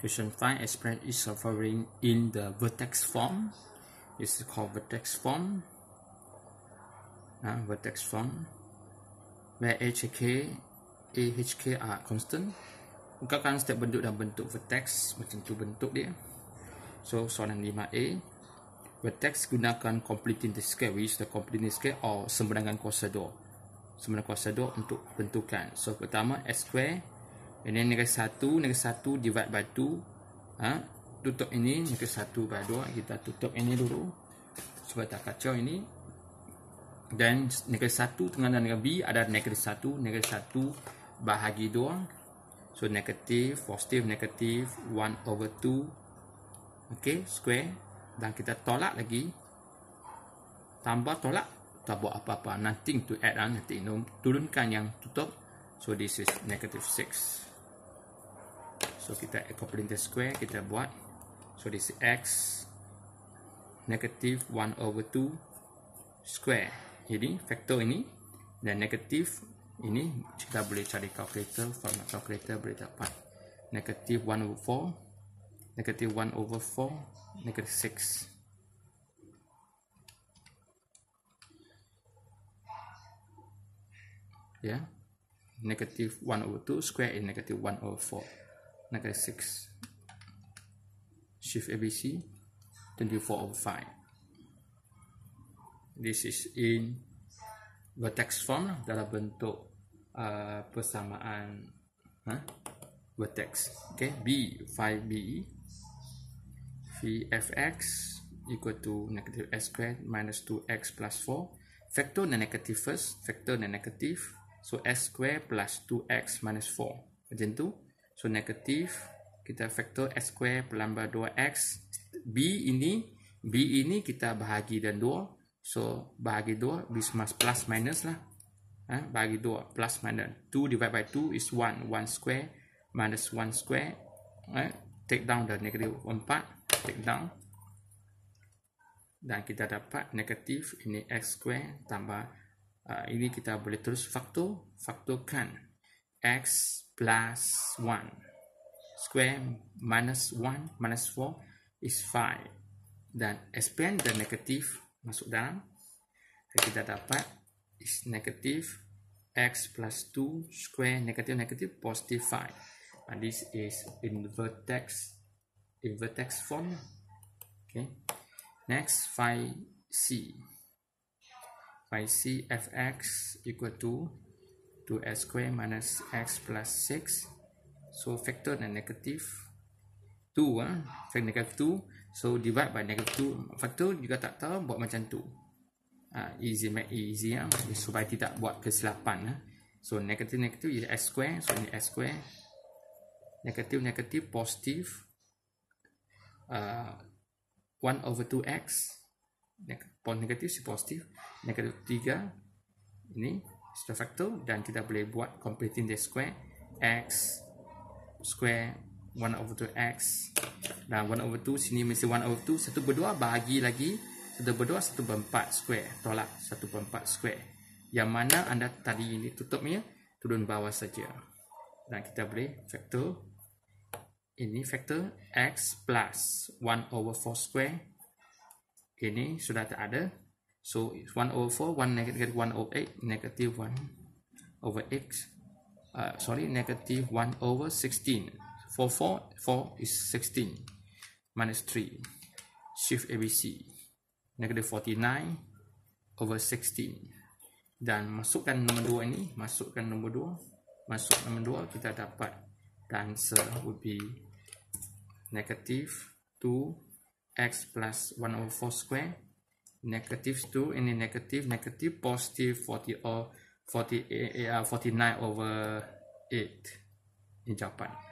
Question 5, express each suffering in the vertex form. This is called vertex form. Uh, vertex form. Where h, k, a, h, k are constant. Bukakan setiap bentuk dan bentuk vertex. Macam tu bentuk dia. So, soalan 5A. Vertex gunakan completing the scale. Which is the completing the scale or sembenangan kuasa 2. Sembenangan kuasa 2 untuk bentukan. So, pertama, S square And then negara satu, negatif satu divide by two. Ha? Tutup ini, negatif satu by dua. Kita tutup ini dulu. sebab tak kacau ini. Dan negatif satu tengah dan negara B ada negatif satu. negatif satu bahagi dua. So negatif, positif, negatif, one over two. Okay, square. Dan kita tolak lagi. Tambah tolak. Tak buat apa-apa. Nothing to add on. Ah, Nanti turunkan yang tutup. So this is negative 6. So kita ekor perintah square kita buat. So this x negative one over two square. Jadi faktor ini dan negatif ini kita boleh cari kalkulator format kalkulator boleh dapat negatif one over 4 negatif one over four negatif six ya yeah. negatif one over two square in negatif one over four nak kena 6 shift ABC 24 over 5 this is in vertex form lah, dalam bentuk uh, persamaan ha? vertex okay B 5B e. VFX equal to negative s squared minus 2x plus 4 factor the negative first factor the negative so s squared plus 2x minus 4 macam tu So negatif kita faktor x square pelambar 2x. B ini, B ini kita bahagi dan 2. So bahagi 2 bismas plus minus lah. Eh, bahagi 2 plus minus. 2 divided by 2 is 1. 1 square minus 1 square. Eh, take down the negative 4. Take down. Dan kita dapat negatif ini x square tambah. Uh, ini kita boleh terus faktor. Faktorkan x plus 1. Square minus 1 minus 4 is 5. Dan expand dan negatif masuk dalam. Kita dapat is negatif x plus 2 square negatif negatif positif 5. And this is in vertex in vertex form. Okay. Next 5c. 5c fx equal to 2x square minus x plus 6 so factor the negative 2 ah eh? factor negative 2 so divide by negative 2 factor juga tak tahu buat macam tu uh, easy make easy ah eh? supaya tidak buat kesilapan ah so negative negative is x square so ni x square negative negative positive uh, ah, 1 over 2x negative positive si positive negative 3 ini square factor dan kita boleh buat completing the square x square 1 over 2 x dan 1 over 2 sini mesti 1 over 2 satu berdua 2 bahagi lagi satu berdua satu berempat square tolak satu berempat square yang mana anda tadi ini tutupnya turun bawah saja dan kita boleh factor ini factor x plus 1 over 4 square ini sudah tak ada So 1 over 4, 1 negative 1 over 8, negative 1 over x. Uh, sorry, negative 1 over 16. 4, 4, 4 is 16. Minus 3. Shift ABC. Negative 49 over 16. Dan masukkan nombor 2 ini. Masukkan nombor 2. Masuk nombor 2, kita dapat the answer would be negative 2x plus 1 over 4 square negatif 2 and a negative negative positive 40 or 40, uh, 49 over 8 ini Japan.